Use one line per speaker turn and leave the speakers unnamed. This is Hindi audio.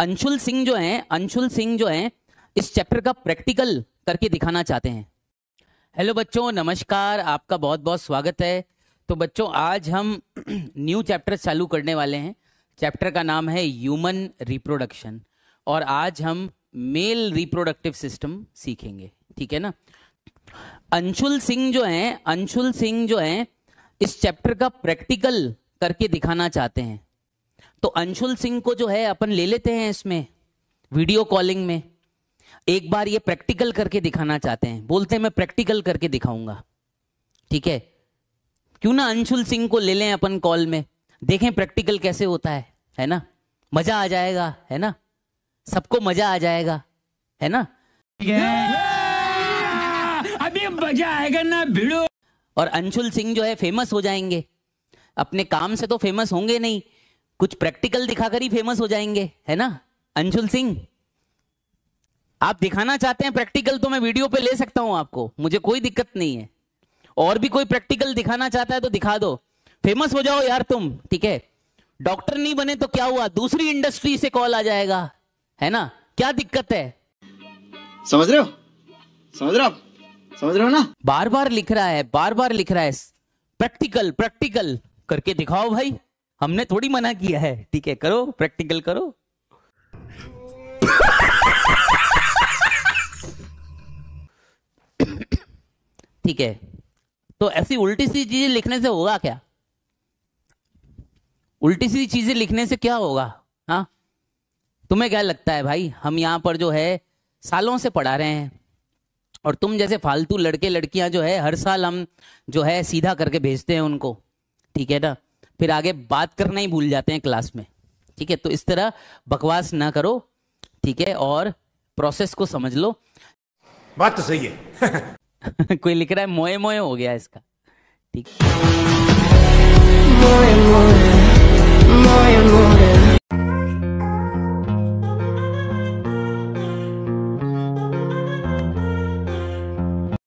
अंशुल सिंह जो हैं अंशुल सिंह जो हैं इस चैप्टर का प्रैक्टिकल करके दिखाना चाहते हैं हेलो बच्चों नमस्कार आपका बहुत बहुत स्वागत है तो बच्चों आज हम न्यू चैप्टर चालू करने वाले हैं चैप्टर का नाम है ह्यूमन रिप्रोडक्शन और आज हम मेल रिप्रोडक्टिव सिस्टम सीखेंगे ठीक है ना अंशुल सिंह जो हैं अंशुल सिंह जो हैं इस चैप्टर का प्रैक्टिकल करके दिखाना चाहते हैं तो अंशुल सिंह को जो है अपन ले लेते हैं इसमें वीडियो कॉलिंग में एक बार ये प्रैक्टिकल करके दिखाना चाहते हैं बोलते हैं मैं प्रैक्टिकल करके दिखाऊंगा ठीक है क्यों ना अंशुल सिंह को ले लें अपन कॉल में देखें प्रैक्टिकल कैसे होता है है ना मजा आ जाएगा है ना सबको मजा आ जाएगा है ना अभी मजा आएगा ना भिड़ो और अंशुल सिंह जो है फेमस हो जाएंगे अपने काम से तो फेमस होंगे नहीं कुछ प्रैक्टिकल दिखाकर ही फेमस हो जाएंगे है ना अंशुल सिंह आप दिखाना चाहते हैं प्रैक्टिकल तो मैं वीडियो पे ले सकता हूं आपको मुझे कोई दिक्कत नहीं है और भी कोई प्रैक्टिकल दिखाना चाहता है तो दिखा दो फेमस हो जाओ यार तुम ठीक है डॉक्टर नहीं बने तो क्या हुआ दूसरी इंडस्ट्री से कॉल आ जाएगा है ना क्या दिक्कत है समझ रहे हो समझ रहे हो समझ रहे हो ना बार बार लिख रहा है बार बार लिख रहा है प्रैक्टिकल प्रैक्टिकल करके दिखाओ भाई हमने थोड़ी मना किया है ठीक है करो प्रैक्टिकल करो ठीक है तो ऐसी उल्टी सी चीजें लिखने से होगा क्या उल्टी सी चीजें लिखने से क्या होगा हाँ तुम्हें क्या लगता है भाई हम यहां पर जो है सालों से पढ़ा रहे हैं और तुम जैसे फालतू लड़के लड़कियां जो है हर साल हम जो है सीधा करके भेजते हैं उनको ठीक है ना फिर आगे बात करना ही भूल जाते हैं क्लास में ठीक है तो इस तरह बकवास ना करो ठीक है और प्रोसेस को समझ लो बात तो सही है कोई लिख रहा है मोए मोए हो गया इसका ठीक है